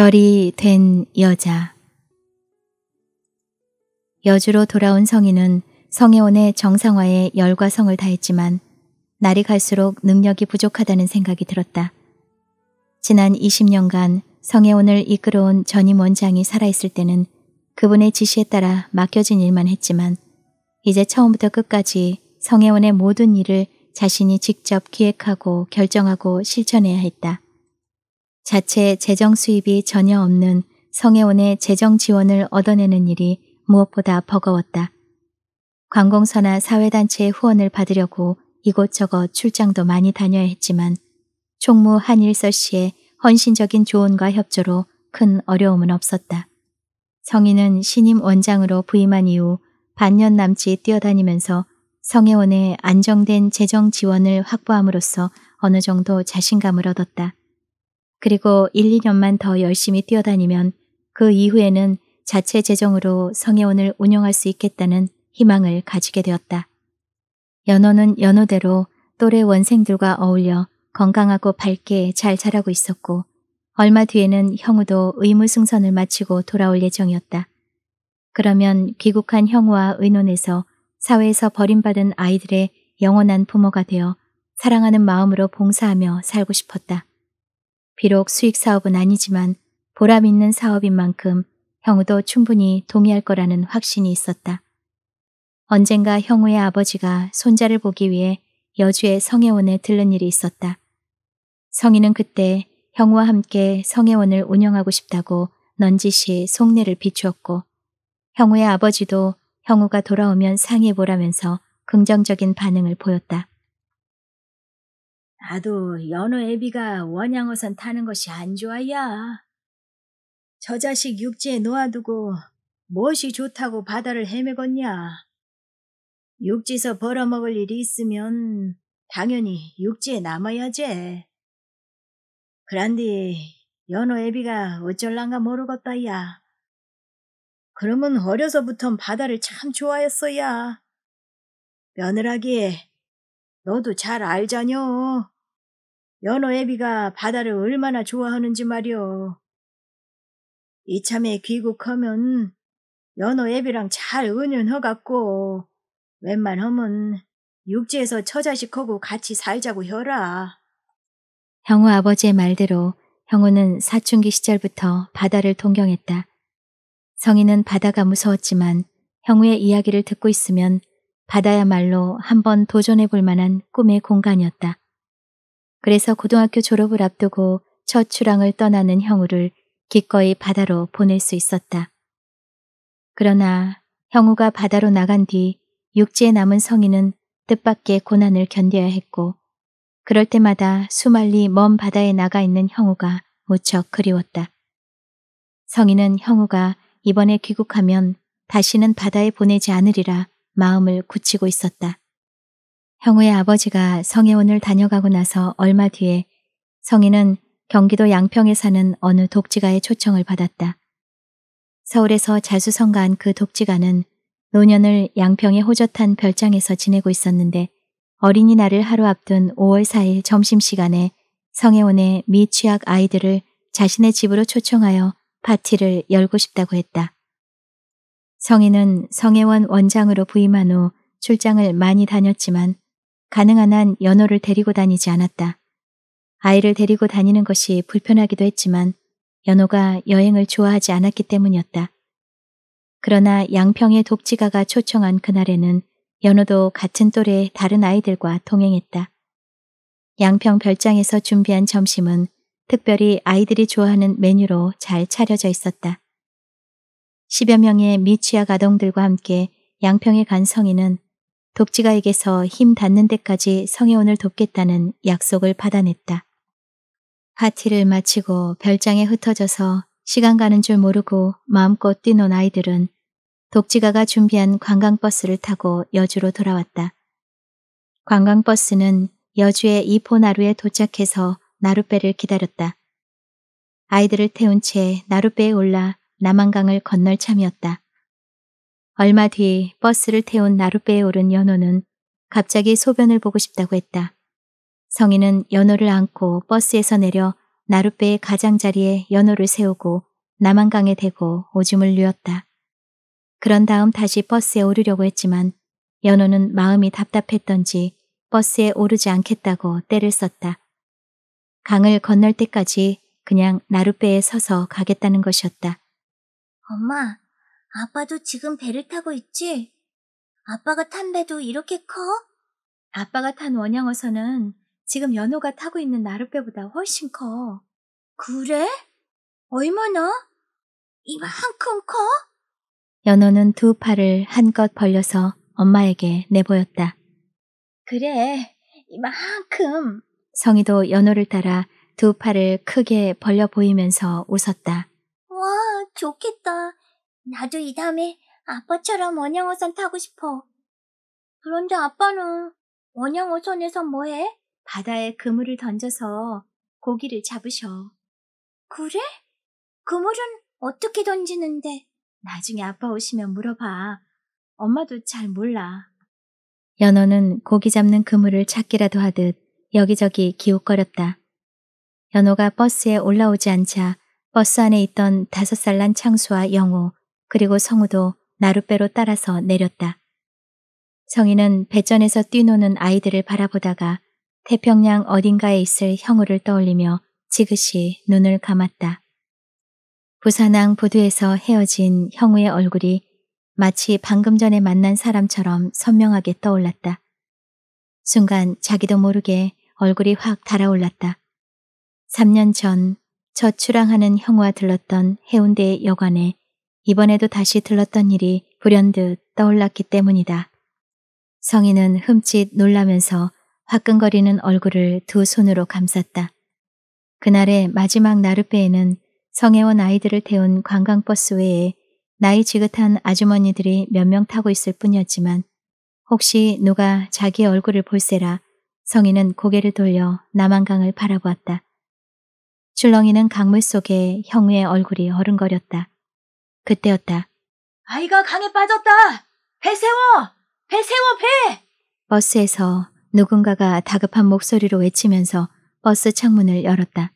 별이 된 여자 여주로 돌아온 성인은 성혜원의 정상화에 열과 성을 다했지만 날이 갈수록 능력이 부족하다는 생각이 들었다. 지난 20년간 성혜원을 이끌어온 전임 원장이 살아있을 때는 그분의 지시에 따라 맡겨진 일만 했지만 이제 처음부터 끝까지 성혜원의 모든 일을 자신이 직접 기획하고 결정하고 실천해야 했다. 자체 재정 수입이 전혀 없는 성혜원의 재정 지원을 얻어내는 일이 무엇보다 버거웠다. 관공서나 사회단체의 후원을 받으려고 이곳저곳 출장도 많이 다녀야 했지만 총무 한일서 씨의 헌신적인 조언과 협조로 큰 어려움은 없었다. 성희는 신임 원장으로 부임한 이후 반년 남짓 뛰어다니면서 성혜원의 안정된 재정 지원을 확보함으로써 어느 정도 자신감을 얻었다. 그리고 1, 2년만 더 열심히 뛰어다니면 그 이후에는 자체 재정으로 성혜원을 운영할 수 있겠다는 희망을 가지게 되었다. 연호는 연호대로 또래 원생들과 어울려 건강하고 밝게 잘 자라고 있었고 얼마 뒤에는 형우도 의무승선을 마치고 돌아올 예정이었다. 그러면 귀국한 형우와 의논해서 사회에서 버림받은 아이들의 영원한 부모가 되어 사랑하는 마음으로 봉사하며 살고 싶었다. 비록 수익 사업은 아니지만 보람 있는 사업인 만큼 형우도 충분히 동의할 거라는 확신이 있었다. 언젠가 형우의 아버지가 손자를 보기 위해 여주의 성혜원에 들른 일이 있었다. 성희는 그때 형우와 함께 성혜원을 운영하고 싶다고 넌지시 속내를 비추었고 형우의 아버지도 형우가 돌아오면 상의해보라면서 긍정적인 반응을 보였다. 나도 연어 애비가 원양어선 타는 것이 안 좋아야. 저 자식 육지에 놓아두고 무엇이 좋다고 바다를 헤매겄냐. 육지서 에 벌어먹을 일이 있으면 당연히 육지에 남아야지. 그런데 연어 애비가 어쩔랑가 모르겄다야. 그러면 어려서부턴 바다를 참 좋아했어야. 며느라기 에 너도 잘 알자녀. 연어 애비가 바다를 얼마나 좋아하는지 말이오. 이참에 귀국하면 연어 애비랑 잘 은연허갖고 웬만하면 육지에서 처자식하고 같이 살자고 혀라. 형우 아버지의 말대로 형우는 사춘기 시절부터 바다를 동경했다. 성인은 바다가 무서웠지만 형우의 이야기를 듣고 있으면 바다야말로 한번 도전해 볼 만한 꿈의 공간이었다. 그래서 고등학교 졸업을 앞두고 첫 출항을 떠나는 형우를 기꺼이 바다로 보낼 수 있었다. 그러나 형우가 바다로 나간 뒤 육지에 남은 성인은 뜻밖의 고난을 견뎌야 했고 그럴 때마다 수말리 먼 바다에 나가 있는 형우가 무척 그리웠다. 성인은 형우가 이번에 귀국하면 다시는 바다에 보내지 않으리라 마음을 굳히고 있었다. 형우의 아버지가 성혜원을 다녀가고 나서 얼마 뒤에 성희는 경기도 양평에 사는 어느 독지가의 초청을 받았다. 서울에서 자수성가한 그 독지가는 노년을 양평의 호젓한 별장에서 지내고 있었는데 어린이날을 하루 앞둔 5월 4일 점심시간에 성혜원의 미취학 아이들을 자신의 집으로 초청하여 파티를 열고 싶다고 했다. 성인은 성혜원 원장으로 부임한 후 출장을 많이 다녔지만 가능한 한 연호를 데리고 다니지 않았다. 아이를 데리고 다니는 것이 불편하기도 했지만 연호가 여행을 좋아하지 않았기 때문이었다. 그러나 양평의 독지가가 초청한 그날에는 연호도 같은 또래의 다른 아이들과 동행했다. 양평 별장에서 준비한 점심은 특별히 아이들이 좋아하는 메뉴로 잘 차려져 있었다. 10여 명의 미취학 아동들과 함께 양평에 간 성인은 독지가에게서 힘 닿는 데까지 성혜원을 돕겠다는 약속을 받아냈다. 파티를 마치고 별장에 흩어져서 시간 가는 줄 모르고 마음껏 뛰는 아이들은 독지가가 준비한 관광버스를 타고 여주로 돌아왔다. 관광버스는 여주의 이포나루에 도착해서 나룻배를 기다렸다. 아이들을 태운 채 나룻배에 올라 남한강을 건널 참이었다. 얼마 뒤 버스를 태운 나룻배에 오른 연호는 갑자기 소변을 보고 싶다고 했다. 성인은 연호를 안고 버스에서 내려 나룻배의 가장자리에 연호를 세우고 남한강에 대고 오줌을 누였다. 그런 다음 다시 버스에 오르려고 했지만 연호는 마음이 답답했던지 버스에 오르지 않겠다고 때를 썼다. 강을 건널 때까지 그냥 나룻배에 서서 가겠다는 것이었다. 엄마, 아빠도 지금 배를 타고 있지? 아빠가 탄 배도 이렇게 커? 아빠가 탄 원양어선은 지금 연호가 타고 있는 나룻배보다 훨씬 커. 그래? 얼마나? 이만큼 커? 연호는 두 팔을 한껏 벌려서 엄마에게 내보였다. 그래, 이만큼. 성희도 연호를 따라 두 팔을 크게 벌려 보이면서 웃었다. 좋겠다. 나도 이 다음에 아빠처럼 원양어선 타고 싶어. 그런데 아빠는 원양어선에서 뭐해? 바다에 그물을 던져서 고기를 잡으셔. 그래? 그물은 어떻게 던지는데? 나중에 아빠 오시면 물어봐. 엄마도 잘 몰라. 연호는 고기 잡는 그물을 찾기라도 하듯 여기저기 기웃거렸다. 연호가 버스에 올라오지 않자 버스 안에 있던 다섯 살 난 창수와 영호 그리고 성우도 나룻배로 따라서 내렸다. 성희는 배전에서 뛰노는 아이들을 바라보다가 태평양 어딘가에 있을 형우를 떠올리며 지그시 눈을 감았다. 부산항 보도에서 헤어진 형우의 얼굴이 마치 방금 전에 만난 사람처럼 선명하게 떠올랐다. 순간 자기도 모르게 얼굴이 확 달아올랐다. 3년 전 저출항하는 형우와 들렀던 해운대의 여관에 이번에도 다시 들렀던 일이 불현듯 떠올랐기 때문이다. 성인은 흠칫 놀라면서 화끈거리는 얼굴을 두 손으로 감쌌다. 그날의 마지막 나룻배에는 성혜원 아이들을 태운 관광버스 외에 나이 지긋한 아주머니들이 몇 명 타고 있을 뿐이었지만 혹시 누가 자기 얼굴을 볼세라 성인은 고개를 돌려 남한강을 바라보았다. 출렁이는 강물 속에 형우의 얼굴이 어른거렸다. 그때였다. 아이가 강에 빠졌다! 배 세워! 배 세워, 배! 버스에서 누군가가 다급한 목소리로 외치면서 버스 창문을 열었다.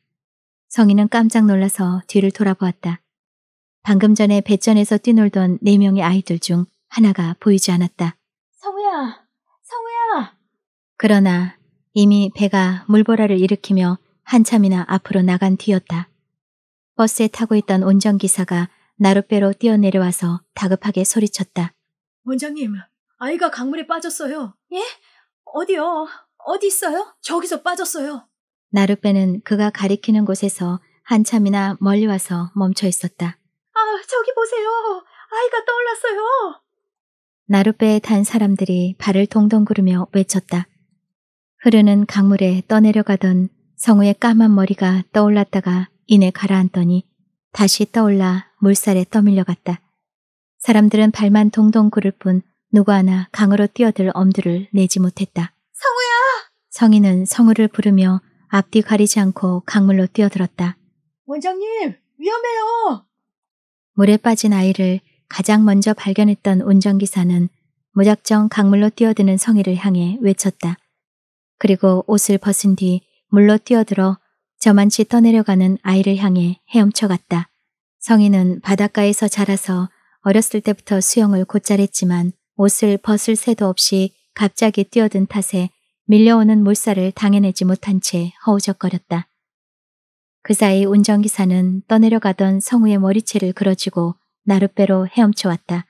성인은 깜짝 놀라서 뒤를 돌아보았다. 방금 전에 배전에서 뛰놀던 네 명의 아이들 중 하나가 보이지 않았다. 성우야! 성우야! 그러나 이미 배가 물보라를 일으키며 한참이나 앞으로 나간 뒤였다. 버스에 타고 있던 운전기사가 나룻배로 뛰어내려와서 다급하게 소리쳤다. 원장님, 아이가 강물에 빠졌어요. 예? 어디요? 어디 있어요? 저기서 빠졌어요. 나룻배는 그가 가리키는 곳에서 한참이나 멀리 와서 멈춰 있었다. 아, 저기 보세요. 아이가 떠올랐어요. 나룻배에 단 사람들이 발을 동동 구르며 외쳤다. 흐르는 강물에 떠내려가던 성우의 까만 머리가 떠올랐다가 이내 가라앉더니 다시 떠올라 물살에 떠밀려갔다. 사람들은 발만 동동 구를 뿐 누구 하나 강으로 뛰어들 엄두를 내지 못했다. 성우야! 성인은 성우를 부르며 앞뒤 가리지 않고 강물로 뛰어들었다. 원장님, 위험해요! 물에 빠진 아이를 가장 먼저 발견했던 운전기사는 무작정 강물로 뛰어드는 성희를 향해 외쳤다. 그리고 옷을 벗은 뒤 물로 뛰어들어 저만치 떠내려가는 아이를 향해 헤엄쳐갔다. 성인은 바닷가에서 자라서 어렸을 때부터 수영을 곧잘했지만 옷을 벗을 새도 없이 갑자기 뛰어든 탓에 밀려오는 물살을 당해내지 못한 채 허우적거렸다. 그 사이 운전기사는 떠내려가던 성우의 머리채를 그어지고 나룻배로 헤엄쳐왔다.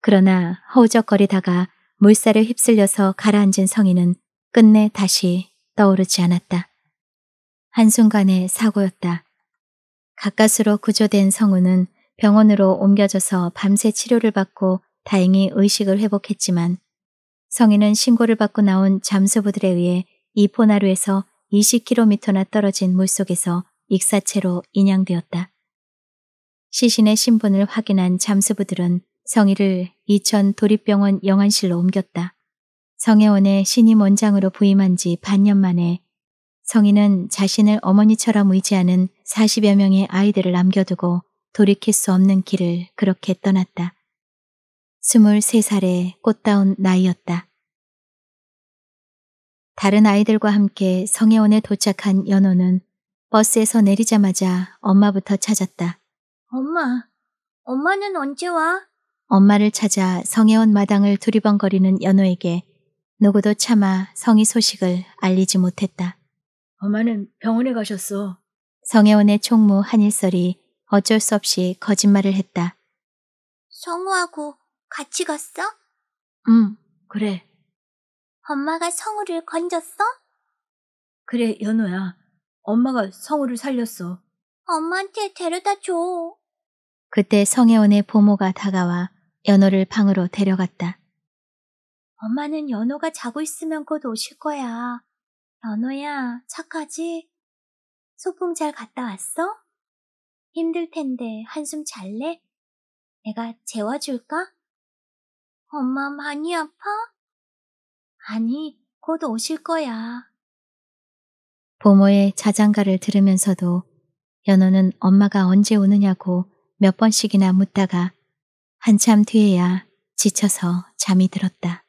그러나 허우적거리다가 물살에 휩쓸려서 가라앉은 성인은 끝내 다시 떠오르지 않았다. 한순간의 사고였다. 가까스로 구조된 성우는 병원으로 옮겨져서 밤새 치료를 받고 다행히 의식을 회복했지만 성인은 신고를 받고 나온 잠수부들에 의해 이포나루에서 20km나 떨어진 물속에서 익사체로 인양되었다. 시신의 신분을 확인한 잠수부들은 성희를 이천 도립병원 영안실로 옮겼다. 성혜원의 신임 원장으로 부임한 지 반년 만에 성희는 자신을 어머니처럼 의지하는 40여 명의 아이들을 남겨두고 돌이킬 수 없는 길을 그렇게 떠났다. 23살의 꽃다운 나이였다. 다른 아이들과 함께 성혜원에 도착한 연호는 버스에서 내리자마자 엄마부터 찾았다. 엄마, 엄마는 언제 와? 엄마를 찾아 성혜원 마당을 두리번거리는 연호에게 누구도 차마 성희 소식을 알리지 못했다. 엄마는 병원에 가셨어. 성혜원의 총무 한일설이 어쩔 수 없이 거짓말을 했다. 성우하고 같이 갔어? 응, 그래. 엄마가 성우를 건졌어? 그래, 연우야 엄마가 성우를 살렸어. 엄마한테 데려다 줘. 그때 성혜원의 보모가 다가와 연호를 방으로 데려갔다. 엄마는 연호가 자고 있으면 곧 오실 거야. 연호야, 착하지? 소풍 잘 갔다 왔어? 힘들 텐데 한숨 잘래? 내가 재워줄까? 엄마 많이 아파? 아니, 곧 오실 거야. 보모의 자장가를 들으면서도 연호는 엄마가 언제 오느냐고 몇 번씩이나 묻다가 한참 뒤에야 지쳐서 잠이 들었다.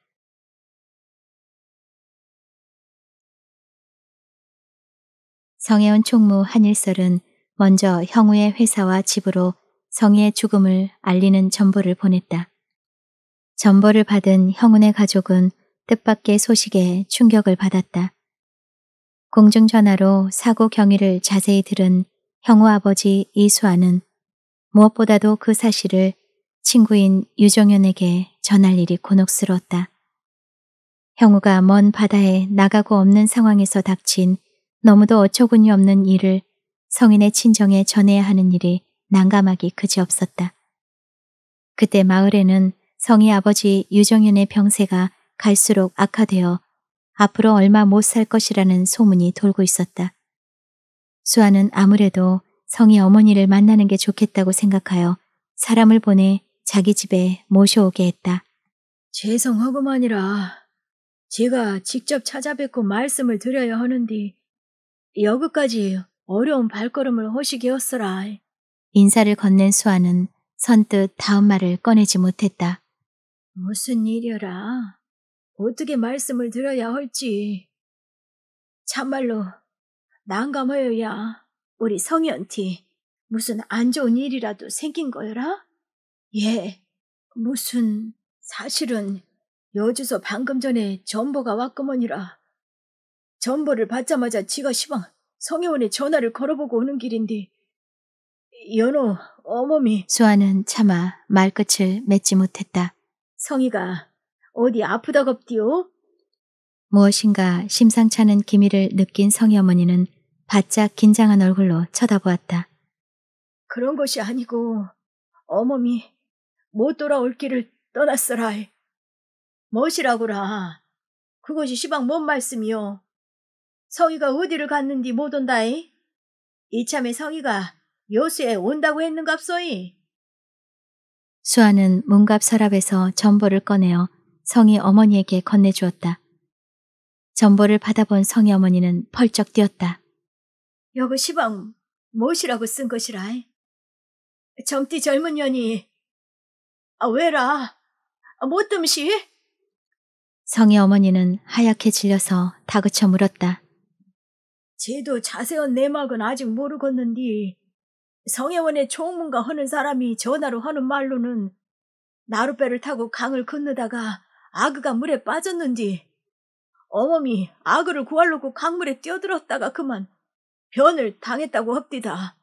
성혜원 총무 한일설은 먼저 형우의 회사와 집으로 성희의 죽음을 알리는 전보를 보냈다. 전보를 받은 형운의 가족은 뜻밖의 소식에 충격을 받았다. 공중전화로 사고 경위를 자세히 들은 형우 아버지 이수아는 무엇보다도 그 사실을 친구인 유정현에게 전할 일이 곤혹스러웠다. 형우가 먼 바다에 나가고 없는 상황에서 닥친 너무도 어처구니 없는 일을 성인의 친정에 전해야 하는 일이 난감하기 그지없었다. 그때 마을에는 성희 아버지 유정윤의 병세가 갈수록 악화되어 앞으로 얼마 못 살 것이라는 소문이 돌고 있었다. 수아는 아무래도 성희 어머니를 만나는 게 좋겠다고 생각하여 사람을 보내 자기 집에 모셔오게 했다. 죄송하고만이라 제가 직접 찾아뵙고 말씀을 드려야 하는데 여기까지 어려운 발걸음을 허시기었어라 인사를 건넨 수아는 선뜻 다음 말을 꺼내지 못했다. 무슨 일이라? 어떻게 말씀을 드려야 할지. 참말로 난감하여야 우리 성현티 무슨 안 좋은 일이라도 생긴 거여라? 예, 무슨 사실은 여주소 방금 전에 전보가 왔구먼이라 전보를 받자마자 지가 시방 성혜원에 전화를 걸어보고 오는 길인데 연호, 어머니. 수아는 차마 말끝을 맺지 못했다. 성희가 어디 아프다겁디요? 무엇인가 심상찮은 기미를 느낀 성희 어머니는 바짝 긴장한 얼굴로 쳐다보았다. 그런 것이 아니고 어머니 못 돌아올 길을 떠났어라. 멋이라고라. 그것이 시방 뭔 말씀이요? 성희가 어디를 갔는지못 온다이? 이참에 성희가 여수에 온다고 했는갑소이? 수아는 문갑 서랍에서 전보를 꺼내어 성희 어머니에게 건네주었다. 전보를 받아본 성희 어머니는 펄쩍 뛰었다. 여거 시방 무엇이라고 쓴 것이라? 이 정띠 젊은 년이 아 왜라? 아, 못 뭐 뜸시? 성희 어머니는 하얗게 질려서 다그쳐 물었다. 제도 자세한 내막은 아직 모르겠는디 성혜원의 총문과 하는 사람이 전화로 하는 말로는 나룻배를 타고 강을 건너다가 아그가 물에 빠졌는지 어머니 아그를 구하려고 강물에 뛰어들었다가 그만 변을 당했다고 합디다.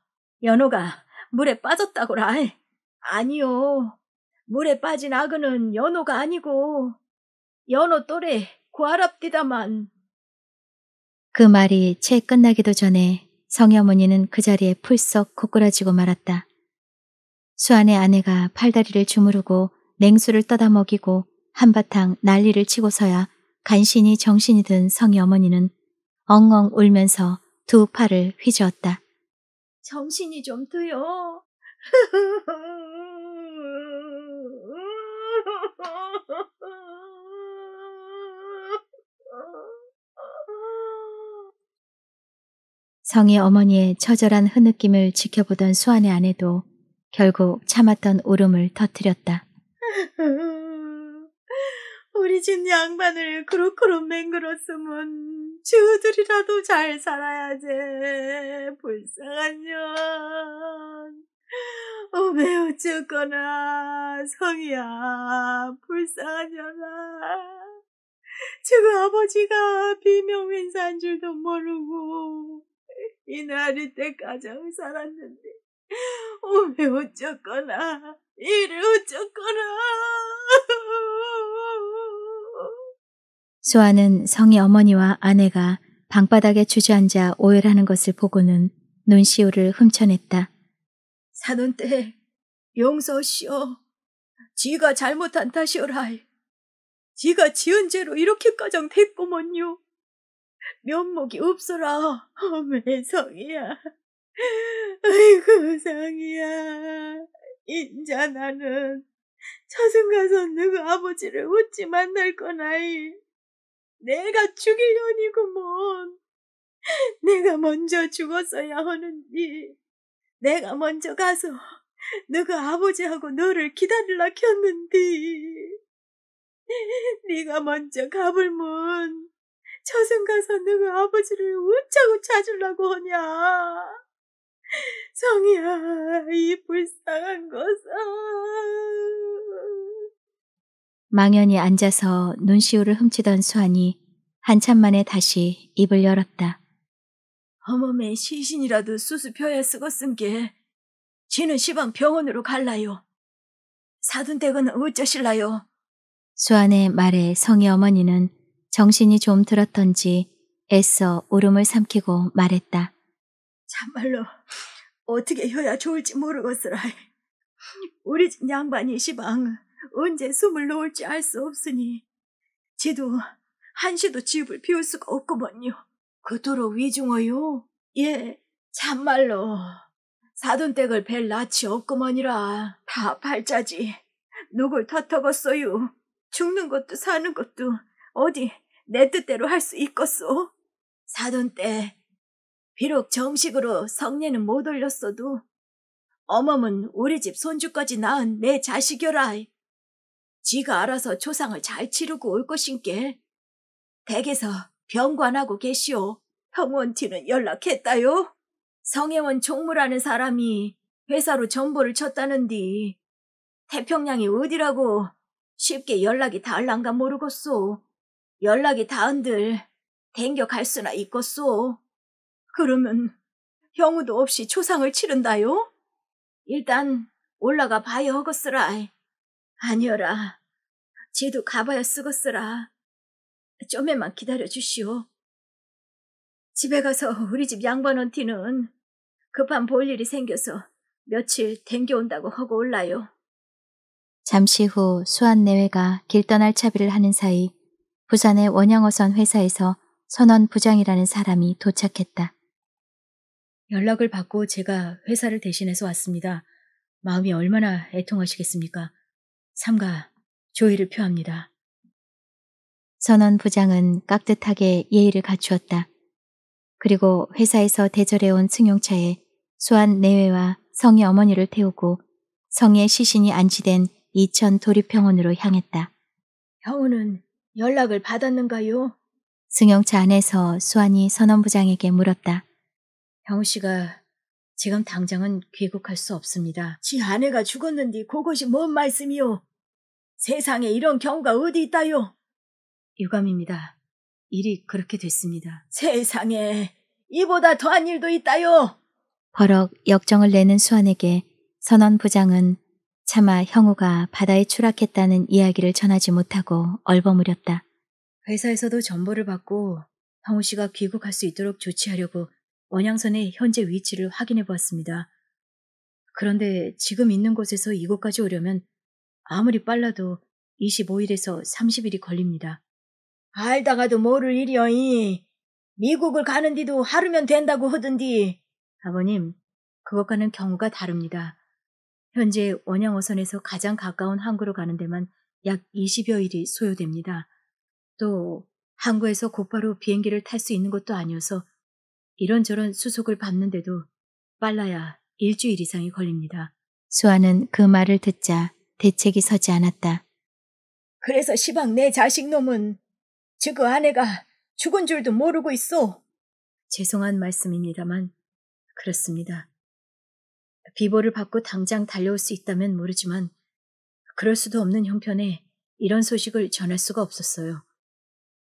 연호가 물에 빠졌다고라. 아니요. 물에 빠진 아그는 연호가 아니고 연호 또래 구하랍디다만 그 말이 채 끝나기도 전에 성여머니는 그 자리에 풀썩 고꾸라지고 말았다. 수안의 아내가 팔다리를 주무르고 냉수를 떠다 먹이고 한바탕 난리를 치고서야 간신히 정신이 든 성여머니는 엉엉 울면서 두 팔을 휘저었다. 정신이 좀 드요. 성의 어머니의 처절한 흐느낌을 지켜보던 수안의 아내도 결국 참았던 울음을 터뜨렸다. 우리 집 양반을 그렇그렇 맹그었으면 주들이라도 잘 살아야지. 불쌍한 년. 어, 매우 죽거나, 성이야, 불쌍한 년아. 지금 아버지가 비명인사인 줄도 모르고 이날이때 가장 살았는데 오해 어, 어쩌거나 이를 어쩌거나 소아는 성의 어머니와 아내가 방바닥에 주저앉아 오열하는 것을 보고는 눈시울을 훔쳐냈다. 사돈때 용서시오. 지가 잘못한 탓이오라. 지가 지은 죄로 이렇게까지 됐구먼요. 면목이 없어라. 어메, 성이야. 아이고, 성이야. 인자 나는 저승 가서 누구 아버지를 웃지 만날 거나이. 내가 죽일 년이구먼. 내가 먼저 죽었어야 하는디. 내가 먼저 가서 누구 아버지하고 너를 기다리라 켰는디. 네가 먼저 가불면 저승 가서 너희 아버지를 어쩌고 찾으려고 하냐. 성이야, 이 불쌍한 것은. 망연히 앉아서 눈시울을 훔치던 수환이 한참 만에 다시 입을 열었다. 어머매 시신이라도 수수표에 쓰고 쓴 게, 지는 시방 병원으로 갈라요. 사둔댁은 어쩌실라요? 수환의 말에 성희 어머니는 정신이 좀 들었던지 애써 울음을 삼키고 말했다. 참말로 어떻게 해야 좋을지 모르겠으라. 우리 집 양반이 시방 언제 숨을 놓을지 알 수 없으니 지도 한시도 집을 비울 수가 없구먼요. 그토록 위중어요? 예, 참말로 사돈댁을 뵐 낯이 없구먼이라 다 팔자지. 누굴 터터겄어요. 죽는 것도 사는 것도 어디 내 뜻대로 할 수 있겠소? 사돈 때 비록 정식으로 성례는 못 올렸어도 어멈은 우리 집 손주까지 낳은 내 자식여라. 지가 알아서 초상을 잘 치르고 올 것인께 댁에서 병관하고 계시오. 형원티는 연락했다요. 성혜원 총무라는 사람이 회사로 정보를 쳤다는디 태평양이 어디라고 쉽게 연락이 달랑가 모르겠소. 연락이 닿은들 댕겨 갈 수나 있겠소. 그러면 형우도 없이 초상을 치른다요? 일단 올라가 봐야 허겄으라. 아니어라. 쟤도 가봐야 쓰겄으라. 좀에만 기다려 주시오. 집에 가서 우리 집 양반 언티는 급한 볼 일이 생겨서 며칠 댕겨온다고 하고 올라요. 잠시 후 수안 내외가 길 떠날 차비를 하는 사이 부산의 원양어선 회사에서 선원 부장이라는 사람이 도착했다. 연락을 받고 제가 회사를 대신해서 왔습니다. 마음이 얼마나 애통하시겠습니까? 삼가 조의를 표합니다. 선원 부장은 깍듯하게 예의를 갖추었다. 그리고 회사에서 대절해온 승용차에 소환 내외와 성의 어머니를 태우고 성의 시신이 안치된 이천 도립병원으로 향했다. 형우는 연락을 받았는가요? 승용차 안에서 수환이 선원부장에게 물었다. 형우 씨가 지금 당장은 귀국할 수 없습니다. 지 아내가 죽었는데 그것이 뭔 말씀이요? 세상에 이런 경우가 어디 있다요? 유감입니다. 일이 그렇게 됐습니다. 세상에 이보다 더한 일도 있다요. 버럭 역정을 내는 수환에게 선원부장은 차마 형우가 바다에 추락했다는 이야기를 전하지 못하고 얼버무렸다. 회사에서도 전보를 받고 형우 씨가 귀국할 수 있도록 조치하려고 원양선의 현재 위치를 확인해 보았습니다. 그런데 지금 있는 곳에서 이곳까지 오려면 아무리 빨라도 25일에서 30일이 걸립니다. 알다가도 모를 일이여이. 미국을 가는디도 하루면 된다고 하던디. 아버님, 그것과는 경우가 다릅니다. 현재 원양어선에서 가장 가까운 항구로 가는 데만 약 20여일이 소요됩니다. 또 항구에서 곧바로 비행기를 탈 수 있는 것도 아니어서 이런저런 수속을 받는데도 빨라야 일주일 이상이 걸립니다. 수아는 그 말을 듣자 대책이 서지 않았다. 그래서 시방 내 자식 놈은 저 그 아내가 죽은 줄도 모르고 있어. 죄송한 말씀입니다만 그렇습니다. 비보를 받고 당장 달려올 수 있다면 모르지만 그럴 수도 없는 형편에 이런 소식을 전할 수가 없었어요.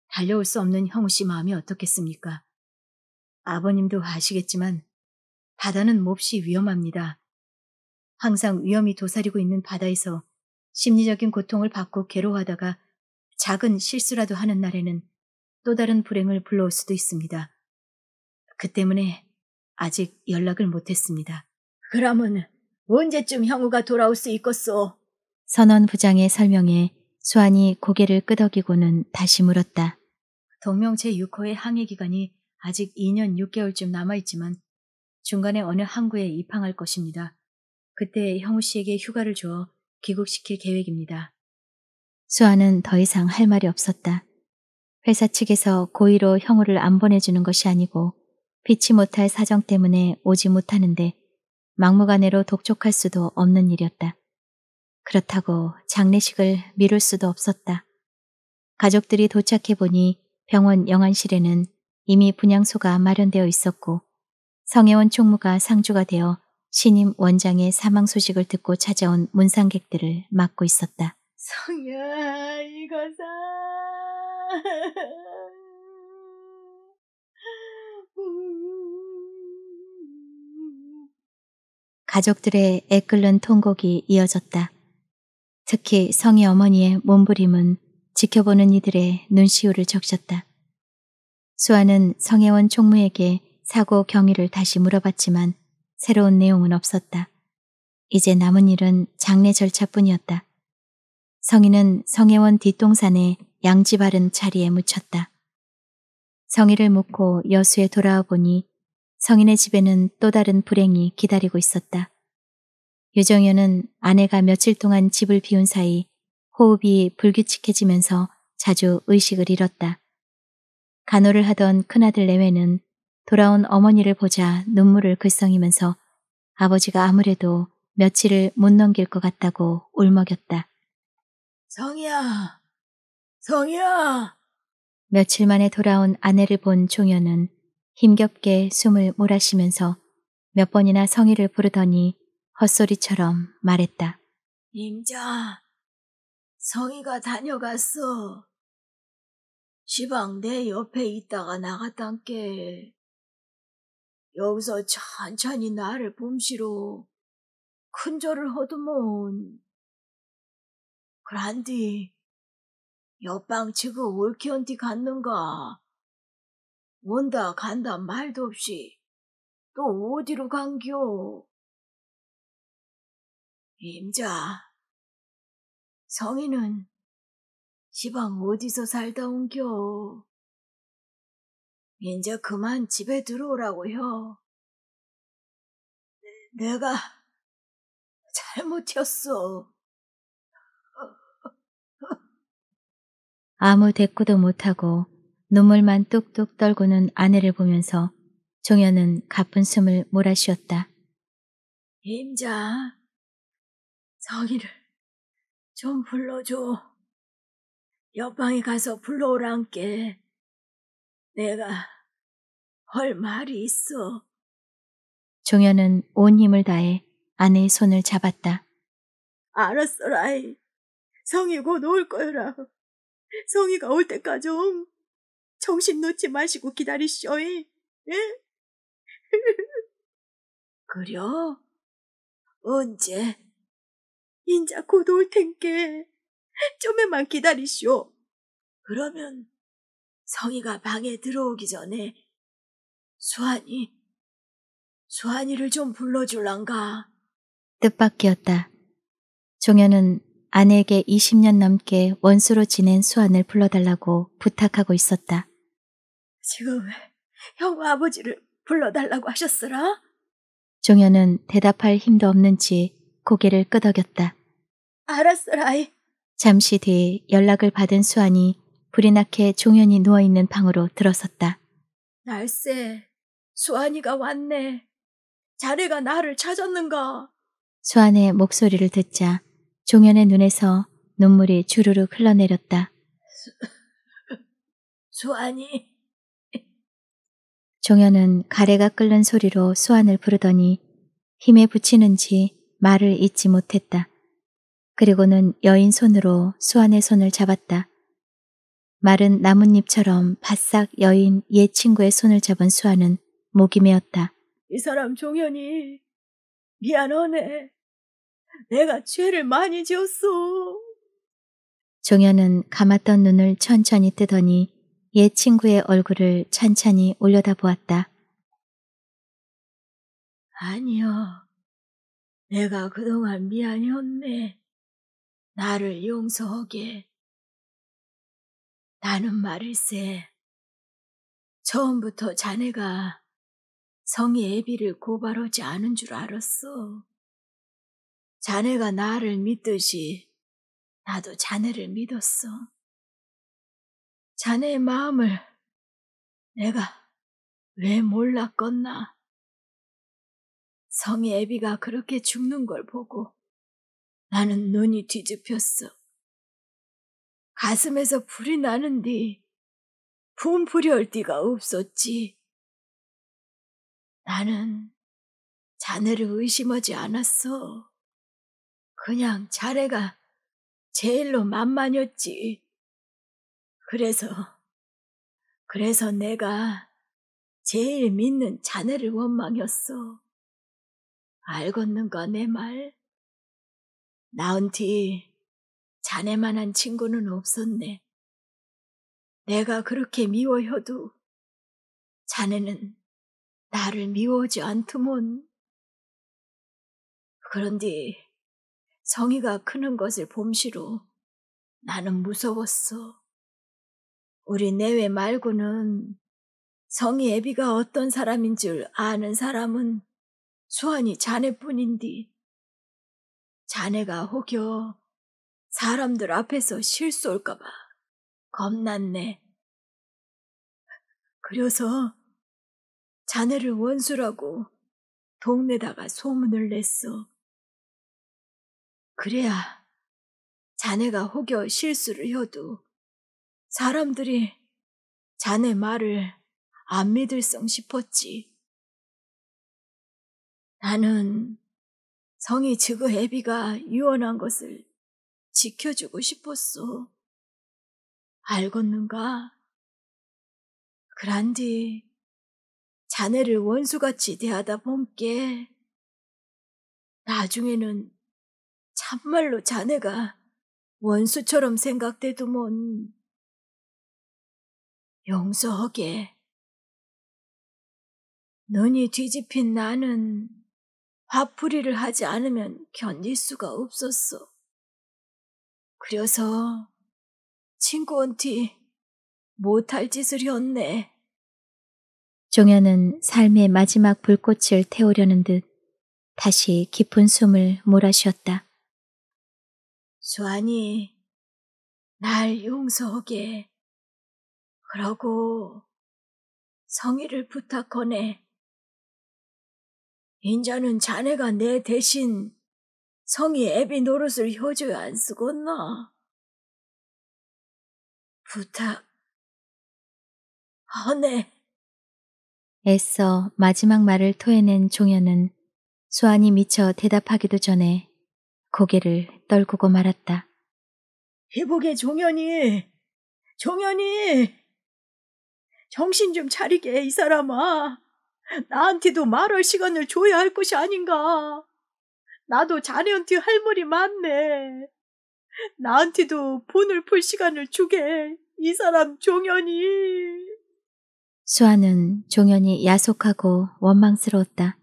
달려올 수 없는 형우 씨 마음이 어떻겠습니까? 아버님도 아시겠지만 바다는 몹시 위험합니다. 항상 위험이 도사리고 있는 바다에서 심리적인 고통을 받고 괴로워하다가 작은 실수라도 하는 날에는 또 다른 불행을 불러올 수도 있습니다. 그 때문에 아직 연락을 못했습니다. 그러면 언제쯤 형우가 돌아올 수 있겠소? 선원 부장의 설명에 수환이 고개를 끄덕이고는 다시 물었다. 동명제 6호의 항해 기간이 아직 2년 6개월쯤 남아있지만 중간에 어느 항구에 입항할 것입니다. 그때 형우 씨에게 휴가를 주어 귀국시킬 계획입니다. 수아는 더 이상 할 말이 없었다. 회사 측에서 고의로 형우를 안 보내주는 것이 아니고 피치 못할 사정 때문에 오지 못하는데 막무가내로 독촉할 수도 없는 일이었다. 그렇다고 장례식을 미룰 수도 없었다. 가족들이 도착해 보니 병원 영안실에는 이미 분향소가 마련되어 있었고 성혜원 총무가 상주가 되어 신임 원장의 사망 소식을 듣고 찾아온 문상객들을 막고 있었다. 성야 이거사 가족들의 애끓는 통곡이 이어졌다. 특히 성희 어머니의 몸부림은 지켜보는 이들의 눈시울을 적셨다. 수아는 성혜원 총무에게 사고 경위를 다시 물어봤지만 새로운 내용은 없었다. 이제 남은 일은 장례 절차뿐이었다. 성희는 성혜원 뒷동산에 양지바른 자리에 묻혔다. 성희를 묻고 여수에 돌아와 보니 성인의 집에는 또 다른 불행이 기다리고 있었다. 유정현은 아내가 며칠 동안 집을 비운 사이 호흡이 불규칙해지면서 자주 의식을 잃었다. 간호를 하던 큰아들 내외는 돌아온 어머니를 보자 눈물을 글썽이면서 아버지가 아무래도 며칠을 못 넘길 것 같다고 울먹였다. 성이야! 성이야! 며칠 만에 돌아온 아내를 본 종현은 힘겹게 숨을 몰아쉬면서 몇 번이나 성의를 부르더니 헛소리처럼 말했다. 임자, 성의가 다녀갔어. 시방 내 옆에 있다가 나갔단께. 여기서 천천히 나를 봄시로 큰절을 허드몬. 그란디, 옆방 측은 올키언티 갔는가? 온다 간다 말도 없이 또 어디로 간겨? 임자, 성인은 시방 어디서 살다 온겨? 이제 그만 집에 들어오라고요. 내가 잘못했어. 아무 대꾸도 못하고 눈물만 뚝뚝 떨구는 아내를 보면서 종현은 가쁜 숨을 몰아쉬었다. 임자, 성희를 좀 불러줘. 옆방에 가서 불러오란께. 내가 헐 말이 있어. 종현은 온 힘을 다해 아내의 손을 잡았다. 알았어, 라이. 성희 곧올 거라. 성희가 올 때까지 좀 정신 놓지 마시고 기다리시오이. 예? 그려? 언제? 인자 곧 올 텐께. 좀에만 기다리시오. 그러면 성희가 방에 들어오기 전에 수환이, 수환이를 좀 불러줄란가? 뜻밖이었다. 종현은 아내에게 20년 넘게 원수로 지낸 수환을 불러달라고 부탁하고 있었다. 지금 형 아버지를 불러달라고 하셨으라? 종현은 대답할 힘도 없는지 고개를 끄덕였다. 알았어라이. 잠시 뒤 연락을 받은 수환이 불이 나게 종현이 누워있는 방으로 들어섰다. 날쌔, 수환이가 왔네. 자네가 나를 찾았는가? 수환의 목소리를 듣자 종현의 눈에서 눈물이 주르륵 흘러내렸다. 수, 수환이... 종현은 가래가 끓는 소리로 수완을 부르더니 힘에 붙이는지 말을 잊지 못했다. 그리고는 여인 손으로 수완의 손을 잡았다. 마른 나뭇잎처럼 바싹 여인 옛 친구의 손을 잡은 수완은 목이 메었다. 이 사람 종현이 미안하네. 내가 죄를 많이 지었소 종현은 감았던 눈을 천천히 뜨더니 옛 예 친구의 얼굴을 찬찬히 올려다보았다. 아니요. 내가 그동안 미안이 없네. 나를 용서하게. 나는 말일세. 처음부터 자네가 성의 애비를 고발하지 않은 줄 알았어. 자네가 나를 믿듯이 나도 자네를 믿었어. 자네의 마음을 내가 왜 몰랐겠나? 성의 애비가 그렇게 죽는 걸 보고 나는 눈이 뒤집혔어. 가슴에서 불이 나는디 분풀이할 띠가 없었지. 나는 자네를 의심하지 않았어. 그냥 자네가 제일로 만만했지. 그래서, 그래서 내가 제일 믿는 자네를 원망했어. 알겠는가, 내 말? 나은 뒤 자네만한 친구는 없었네. 내가 그렇게 미워해도 자네는 나를 미워하지 않더몬. 그런데 성의가 크는 것을 봄시로 나는 무서웠어. 우리 내외 말고는 성이 애비가 어떤 사람인 줄 아는 사람은 수환이 자네뿐인디. 자네가 혹여 사람들 앞에서 실수올까봐 겁났네. 그래서 자네를 원수라고 동네다가 소문을 냈어. 그래야 자네가 혹여 실수를 해도 사람들이 자네 말을 안 믿을성 싶었지. 나는 성이 저그 애비가 유언한 것을 지켜주고 싶었소. 알겠는가? 그란디, 자네를 원수같이 대하다 봄께 나중에는 참말로 자네가 원수처럼 생각되더먼. 용서하게. 눈이 뒤집힌 나는 화풀이를 하지 않으면 견딜 수가 없었어. 그래서 친구한티 못할 짓을 했네. 종현은 삶의 마지막 불꽃을 태우려는 듯 다시 깊은 숨을 몰아쉬었다. 수환이날 용서하게. 그러고 성의를 부탁하네. 인자는 자네가 내 대신 성의 애비 노릇을 효줘야 안 쓰겄나? 부탁, 하네. 애써 마지막 말을 토해낸 종현은 소환이미쳐 대답하기도 전에 고개를 떨구고 말았다. 회복의 종현이, 종현이! 정신 좀 차리게 이 사람아. 나한테도 말할 시간을 줘야 할 것이 아닌가. 나도 자네한테 할 말이 많네. 나한테도 본을 풀 시간을 주게 이 사람 종현이. 수아는 종현이 야속하고 원망스러웠다.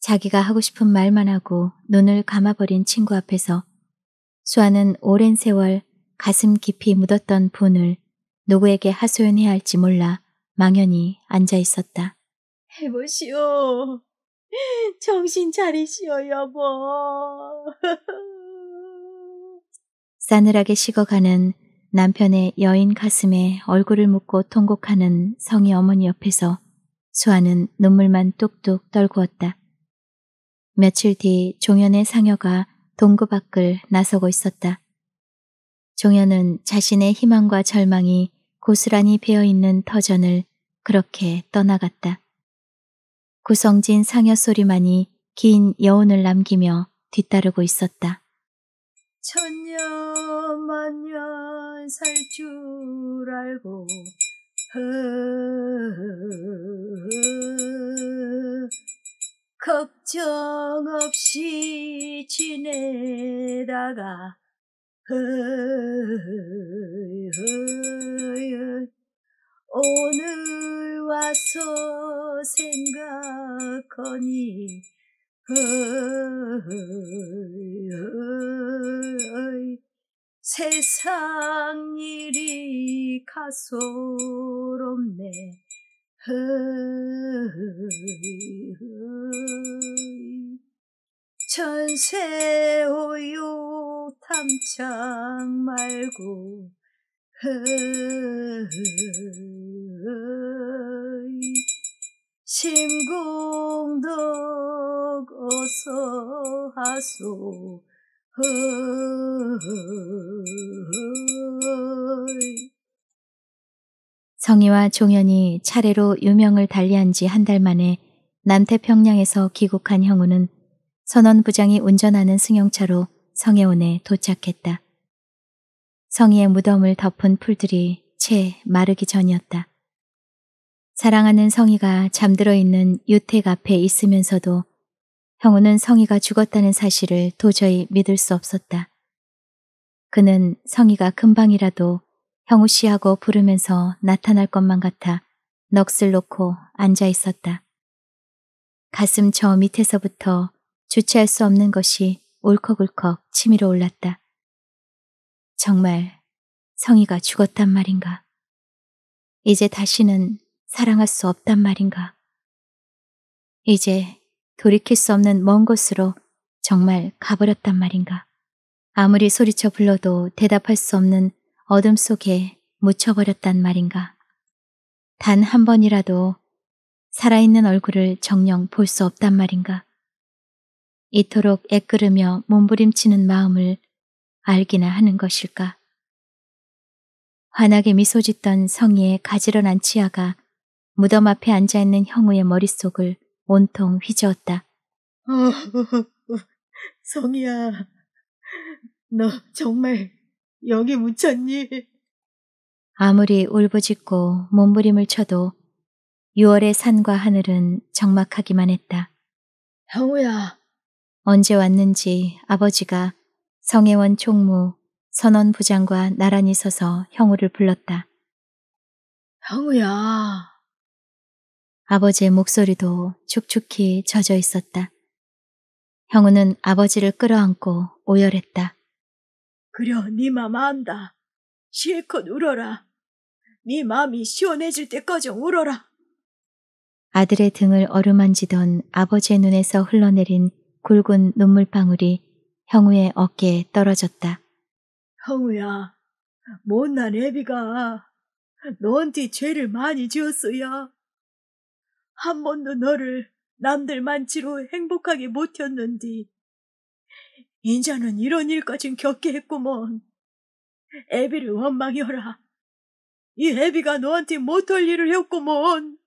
자기가 하고 싶은 말만 하고 눈을 감아버린 친구 앞에서 수아는 오랜 세월 가슴 깊이 묻었던 분을 누구에게 하소연해야 할지 몰라 망연히 앉아 있었다. 해보시오. 정신 차리시오, 여보. 싸늘하게 식어가는 남편의 여인 가슴에 얼굴을 묻고 통곡하는 성희 어머니 옆에서 수아는 눈물만 뚝뚝 떨구었다. 며칠 뒤 종현의 상여가 동구 밖을 나서고 있었다. 종현은 자신의 희망과 절망이 고스란히 베어있는 터전을 그렇게 떠나갔다. 구성진 상여 소리만이 긴 여운을 남기며 뒤따르고 있었다. 천년 만년 살 줄 알고 흐흐흐 걱정 없이 지내다가 허이 허이 헤이 오늘 와서 생각하니 허이 허이 세상 일이 가소롭네 허이 허이 천세오요 탐창 말고 허이 심공덕 어서 하소 허이 성희와 종현이 차례로 유명을 달리한 지 한 달 만에 남태평양에서 귀국한 형우는 선원 부장이 운전하는 승용차로 성해원에 도착했다. 성희의 무덤을 덮은 풀들이 채 마르기 전이었다. 사랑하는 성희가 잠들어 있는 유택 앞에 있으면서도 형우는 성희가 죽었다는 사실을 도저히 믿을 수 없었다. 그는 성희가 금방이라도 형우 씨하고 부르면서 나타날 것만 같아 넋을 놓고 앉아 있었다. 가슴 저 밑에서부터 주체할 수 없는 것이 울컥울컥 치밀어 올랐다. 정말 성희가 죽었단 말인가? 이제 다시는 사랑할 수 없단 말인가? 이제 돌이킬 수 없는 먼 곳으로 정말 가버렸단 말인가? 아무리 소리쳐 불러도 대답할 수 없는 어둠 속에 묻혀버렸단 말인가? 단 한 번이라도 살아있는 얼굴을 정녕 볼 수 없단 말인가? 이토록 애끓으며 몸부림치는 마음을 알기나 하는 것일까? 환하게 미소 짓던 성희의 가지런한 치아가 무덤 앞에 앉아있는 형우의 머릿속을 온통 휘저었다. 성희야, 너 정말 여기 묻혔니? 아무리 울부짖고 몸부림을 쳐도 6월의 산과 하늘은 적막하기만 했다. 형우야, 언제 왔는지 아버지가 성혜원 총무, 선원부장과 나란히 서서 형우를 불렀다. 형우야. 아버지의 목소리도 축축히 젖어 있었다. 형우는 아버지를 끌어안고 오열했다. 그려 네 마음 안다. 실컷 울어라. 네 마음이 시원해질 때까지 울어라. 아들의 등을 어루만지던 아버지의 눈에서 흘러내린 굵은 눈물방울이 형우의 어깨에 떨어졌다. 형우야, 못난 애비가 너한테 죄를 많이 지었어야. 한 번도 너를 남들 만치로 행복하게 못했는디. 인자는 이런 일까진 겪게 했구먼. 애비를 원망해라. 이 애비가 너한테 못할 일을 했구먼.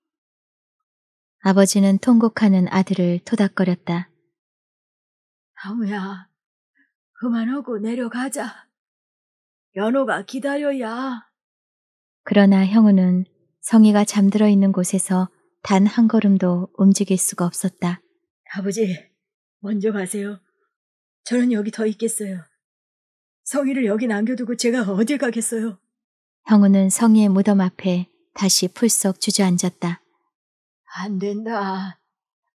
아버지는 통곡하는 아들을 토닥거렸다. 아무야, 그만하고 내려가자. 연호가 기다려야. 그러나 형우는 성희가 잠들어 있는 곳에서 단 한 걸음도 움직일 수가 없었다. 아버지, 먼저 가세요. 저는 여기 더 있겠어요. 성희를 여기 남겨두고 제가 어딜 가겠어요. 형우는 성희의 무덤 앞에 다시 풀썩 주저앉았다. 안 된다.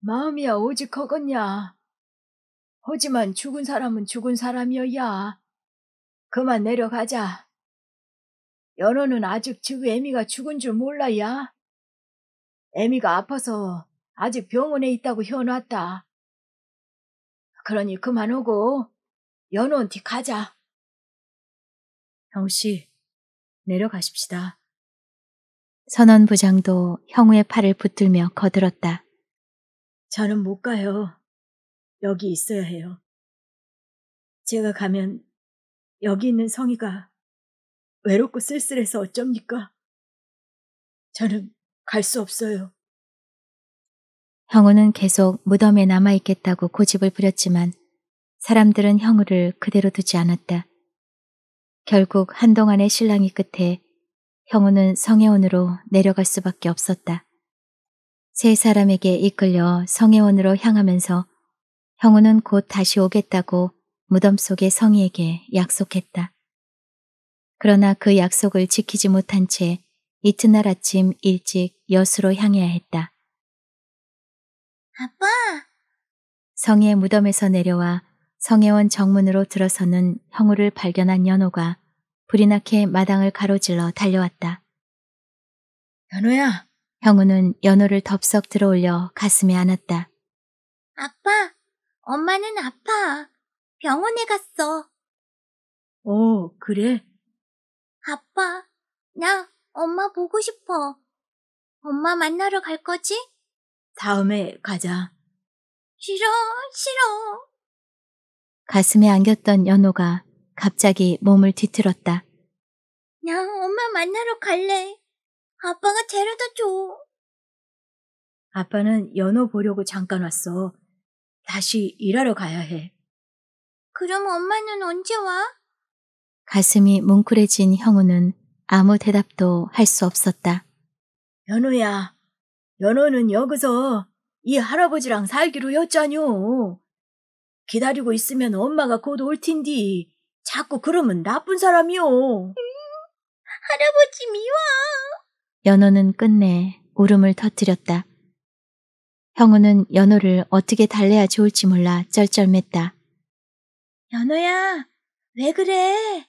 마음이야 오직 허겄냐. 하지만 죽은 사람은 죽은 사람이어야. 그만 내려가자. 연호는 아직 지금 애미가 죽은 줄 몰라야. 애미가 아파서 아직 병원에 있다고 현왔다. 그러니 그만 오고 연호한테 가자. 형우씨, 내려가십시다. 선원 부장도 형우의 팔을 붙들며 거들었다. 저는 못 가요. 여기 있어야 해요. 제가 가면 여기 있는 성희가 외롭고 쓸쓸해서 어쩝니까? 저는 갈 수 없어요. 형우는 계속 무덤에 남아있겠다고 고집을 부렸지만 사람들은 형우를 그대로 두지 않았다. 결국 한동안의 실랑이 끝에 형우는 성혜원으로 내려갈 수밖에 없었다. 세 사람에게 이끌려 성혜원으로 향하면서 형우는 곧 다시 오겠다고 무덤 속의 성희에게 약속했다. 그러나 그 약속을 지키지 못한 채 이튿날 아침 일찍 여수로 향해야 했다. 아빠! 성희의 무덤에서 내려와 성혜원 정문으로 들어서는 형우를 발견한 연호가 불이 나게 마당을 가로질러 달려왔다. 연호야! 형우는 연호를 덥석 들어올려 가슴에 안았다. 아빠! 엄마는 아파. 병원에 갔어. 어, 그래? 아빠, 나 엄마 보고 싶어. 엄마 만나러 갈 거지? 다음에 가자. 싫어, 싫어. 가슴에 안겼던 연호가 갑자기 몸을 뒤틀었다. 나 엄마 만나러 갈래. 아빠가 데려다 줘. 아빠는 연호 보려고 잠깐 왔어. 다시 일하러 가야 해. 그럼 엄마는 언제 와? 가슴이 뭉클해진 형우는 아무 대답도 할 수 없었다. 연우야, 연우는 여기서 이 할아버지랑 살기로 했잖요. 기다리고 있으면 엄마가 곧올 텐디. 자꾸 그러면 나쁜 사람이요. 음, 할아버지 미워. 연우는 끝내 울음을 터뜨렸다. 형우는 연호를 어떻게 달래야 좋을지 몰라 쩔쩔맸다. 연호야, 왜 그래?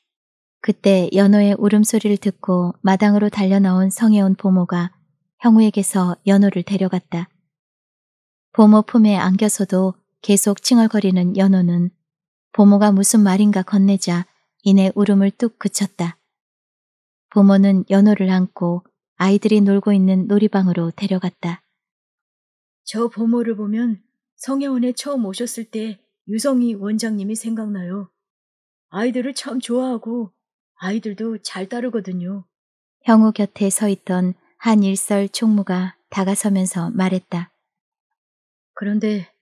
그때 연호의 울음소리를 듣고 마당으로 달려나온 성혜온 보모가 형우에게서 연호를 데려갔다. 보모 품에 안겨서도 계속 칭얼거리는 연호는 보모가 무슨 말인가 건네자 이내 울음을 뚝 그쳤다. 보모는 연호를 안고 아이들이 놀고 있는 놀이방으로 데려갔다. 저 보모를 보면 성혜원에 처음 오셨을 때 유성희 원장님이 생각나요. 아이들을 참 좋아하고 아이들도 잘 따르거든요. 형우 곁에 서 있던 한일설 총무가 다가서면서 말했다. 그런데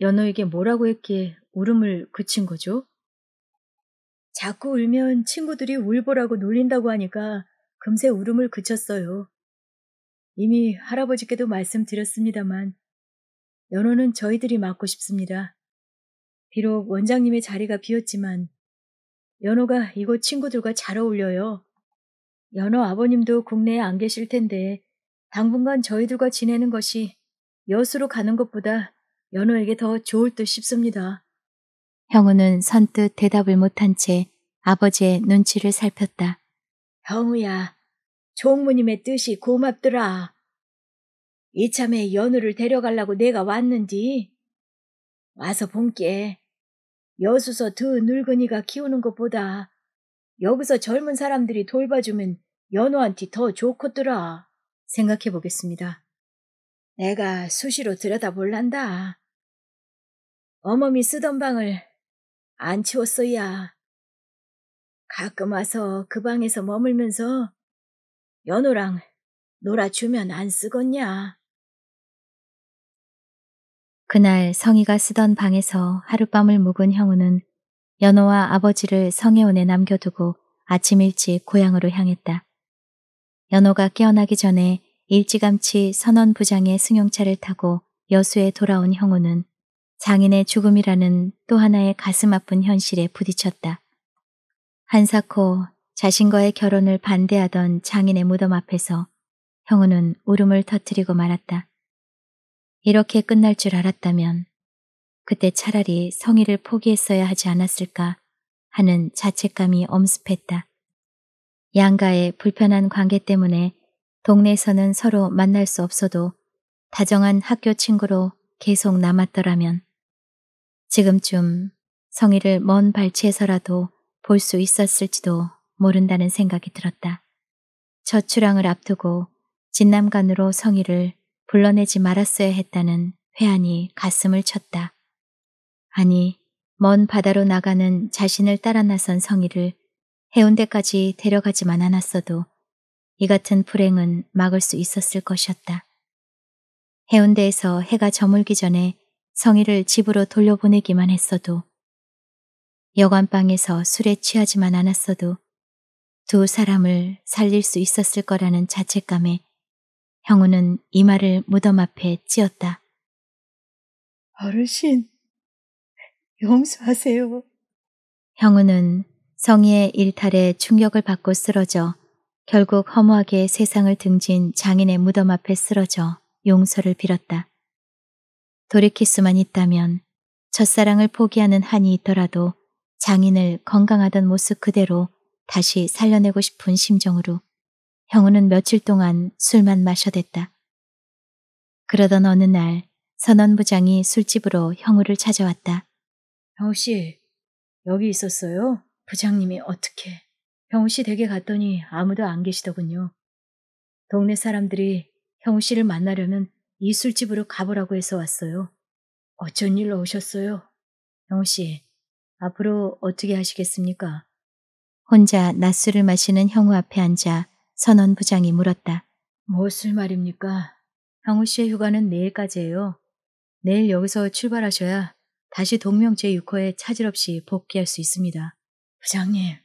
연호에게 뭐라고 했기에 울음을 그친 거죠? 자꾸 울면 친구들이 울보라고 놀린다고 하니까 금세 울음을 그쳤어요. 이미 할아버지께도 말씀드렸습니다만 연호는 저희들이 맡고 싶습니다. 비록 원장님의 자리가 비었지만 연호가 이곳 친구들과 잘 어울려요. 연호 아버님도 국내에 안 계실 텐데 당분간 저희들과 지내는 것이 여수로 가는 것보다 연호에게 더 좋을 듯 싶습니다. 형우는 선뜻 대답을 못한 채 아버지의 눈치를 살폈다. 형우야, 종무님의 뜻이 고맙더라. 이참에 연우를 데려가려고 내가 왔는디. 와서 본께 여수서 더 늙은이가 키우는 것보다 여기서 젊은 사람들이 돌봐주면 연우한테 더 좋겠더라. 생각해 보겠습니다. 내가 수시로 들여다볼란다. 어머니 쓰던 방을 안 치웠어야. 가끔 와서 그 방에서 머물면서 연우랑 놀아주면 안 쓰겄냐? 그날 성희가 쓰던 방에서 하룻밤을 묵은 형우는 연호와 아버지를 성혜원에 남겨두고 아침 일찍 고향으로 향했다. 연호가 깨어나기 전에 일찌감치 선원 부장의 승용차를 타고 여수에 돌아온 형우는 장인의 죽음이라는 또 하나의 가슴 아픈 현실에 부딪혔다. 한사코 자신과의 결혼을 반대하던 장인의 무덤 앞에서 형우는 울음을 터뜨리고 말았다. 이렇게 끝날 줄 알았다면 그때 차라리 성의를 포기했어야 하지 않았을까 하는 자책감이 엄습했다. 양가의 불편한 관계 때문에 동네에서는 서로 만날 수 없어도 다정한 학교 친구로 계속 남았더라면 지금쯤 성의를 먼 발치에서라도 볼 수 있었을지도 모른다는 생각이 들었다. 저출항을 앞두고 진남간으로 성희를 불러내지 말았어야 했다는 회한이 가슴을 쳤다. 아니, 먼 바다로 나가는 자신을 따라 나선 성희를 해운대까지 데려가지만 않았어도 이 같은 불행은 막을 수 있었을 것이었다. 해운대에서 해가 저물기 전에 성희를 집으로 돌려보내기만 했어도 여관방에서 술에 취하지만 않았어도 두 사람을 살릴 수 있었을 거라는 자책감에 형우는 이마를 무덤 앞에 찧었다. 어르신, 용서하세요. 형우는 성의의 일탈에 충격을 받고 쓰러져 결국 허무하게 세상을 등진 장인의 무덤 앞에 쓰러져 용서를 빌었다. 돌이킬 수만 있다면 첫사랑을 포기하는 한이 있더라도 장인을 건강하던 모습 그대로 다시 살려내고 싶은 심정으로 형우는 며칠 동안 술만 마셔댔다. 그러던 어느 날 선원부장이 술집으로 형우를 찾아왔다. 형우씨, 여기 있었어요? 부장님이 어떻게? 형우씨 댁에 갔더니 아무도 안 계시더군요. 동네 사람들이 형우씨를 만나려면 이 술집으로 가보라고 해서 왔어요. 어쩐 일로 오셨어요? 형우씨, 앞으로 어떻게 하시겠습니까? 혼자 낮술을 마시는 형우 앞에 앉아 선원 부장이 물었다. 무엇을 말입니까? 형우 씨의 휴가는 내일까지예요. 내일 여기서 출발하셔야 다시 동명 제6호에 차질 없이 복귀할 수 있습니다. 부장님,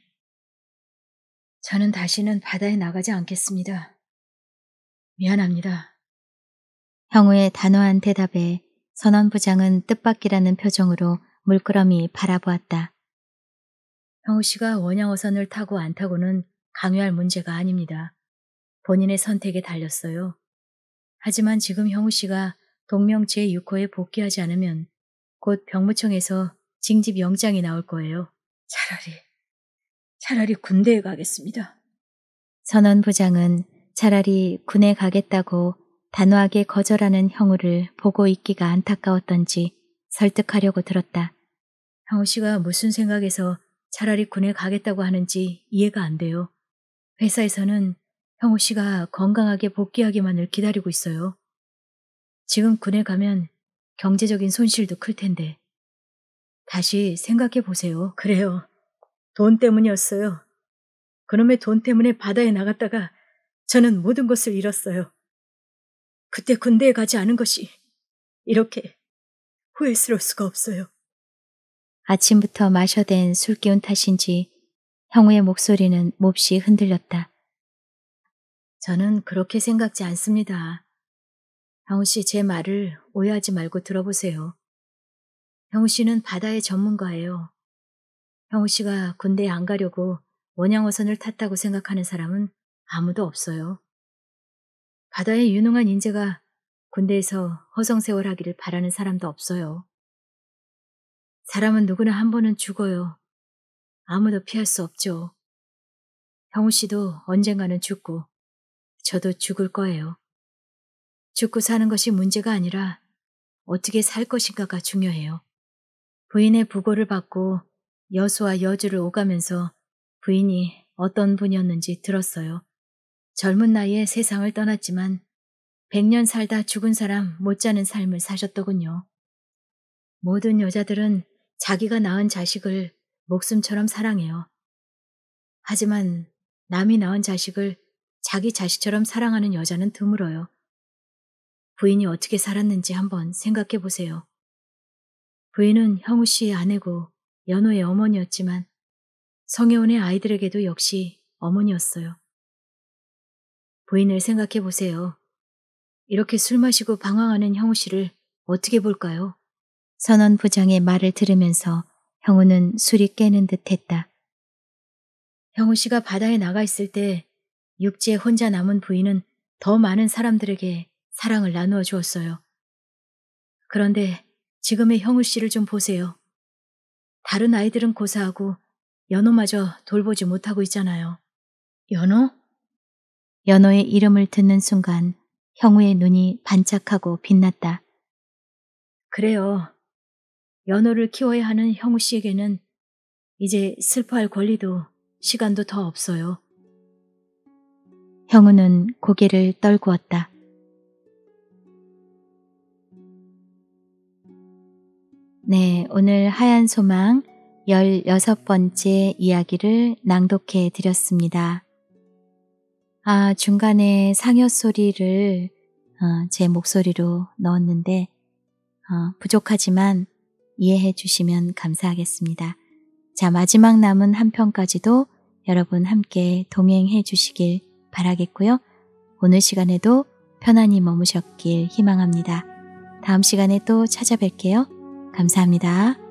저는 다시는 바다에 나가지 않겠습니다. 미안합니다. 형우의 단호한 대답에 선원부장은 뜻밖이라는 표정으로 물끄러미 바라보았다. 형우 씨가 원양어선을 타고 안 타고는 강요할 문제가 아닙니다. 본인의 선택에 달렸어요. 하지만 지금 형우 씨가 동명 제6호에 복귀하지 않으면 곧 병무청에서 징집 영장이 나올 거예요. 차라리, 차라리 군대에 가겠습니다. 선원 부장은 차라리 군에 가겠다고 단호하게 거절하는 형우를 보고 있기가 안타까웠던지 설득하려고 들었다. 형우 씨가 무슨 생각에서 차라리 군에 가겠다고 하는지 이해가 안 돼요. 회사에서는 형우 씨가 건강하게 복귀하기만을 기다리고 있어요. 지금 군에 가면 경제적인 손실도 클 텐데. 다시 생각해 보세요. 그래요. 돈 때문이었어요. 그놈의 돈 때문에 바다에 나갔다가 저는 모든 것을 잃었어요. 그때 군대에 가지 않은 것이 이렇게 후회스러울 수가 없어요. 아침부터 마셔댄 술기운 탓인지 형우의 목소리는 몹시 흔들렸다. 저는 그렇게 생각지 않습니다. 형우 씨 제 말을 오해하지 말고 들어보세요. 형우 씨는 바다의 전문가예요. 형우 씨가 군대에 안 가려고 원양어선을 탔다고 생각하는 사람은 아무도 없어요. 바다의 유능한 인재가 군대에서 허성세월하기를 바라는 사람도 없어요. 사람은 누구나 한 번은 죽어요. 아무도 피할 수 없죠. 형우 씨도 언젠가는 죽고 저도 죽을 거예요. 죽고 사는 것이 문제가 아니라 어떻게 살 것인가가 중요해요. 부인의 부고를 받고 여수와 여주를 오가면서 부인이 어떤 분이었는지 들었어요. 젊은 나이에 세상을 떠났지만 100년 살다 죽은 사람 못 자는 삶을 사셨더군요. 모든 여자들은 자기가 낳은 자식을 목숨처럼 사랑해요. 하지만 남이 낳은 자식을 자기 자식처럼 사랑하는 여자는 드물어요. 부인이 어떻게 살았는지 한번 생각해 보세요. 부인은 형우 씨의 아내고 연호의 어머니였지만 성혜원의 아이들에게도 역시 어머니였어요. 부인을 생각해 보세요. 이렇게 술 마시고 방황하는 형우 씨를 어떻게 볼까요? 선원 부장의 말을 들으면서 형우는 술이 깨는 듯 했다. 형우 씨가 바다에 나가 있을 때 육지에 혼자 남은 부인은 더 많은 사람들에게 사랑을 나누어 주었어요. 그런데 지금의 형우 씨를 좀 보세요. 다른 아이들은 고사하고 연호마저 돌보지 못하고 있잖아요. 연호? 연호의 이름을 듣는 순간 형우의 눈이 반짝하고 빛났다. 그래요. 연호를 키워야 하는 형우 씨에게는 이제 슬퍼할 권리도 시간도 더 없어요. 형우는 고개를 떨구었다. 네, 오늘 하얀 소망 16번째 이야기를 낭독해 드렸습니다. 아, 중간에 상여 소리를 어, 제 목소리로 넣었는데 어, 부족하지만 이해해 주시면 감사하겠습니다. 자, 마지막 남은 한 편까지도 여러분 함께 동행해 주시길 바라겠고요. 오늘 시간에도 편안히 머무셨길 희망합니다. 다음 시간에 또 찾아뵐게요. 감사합니다.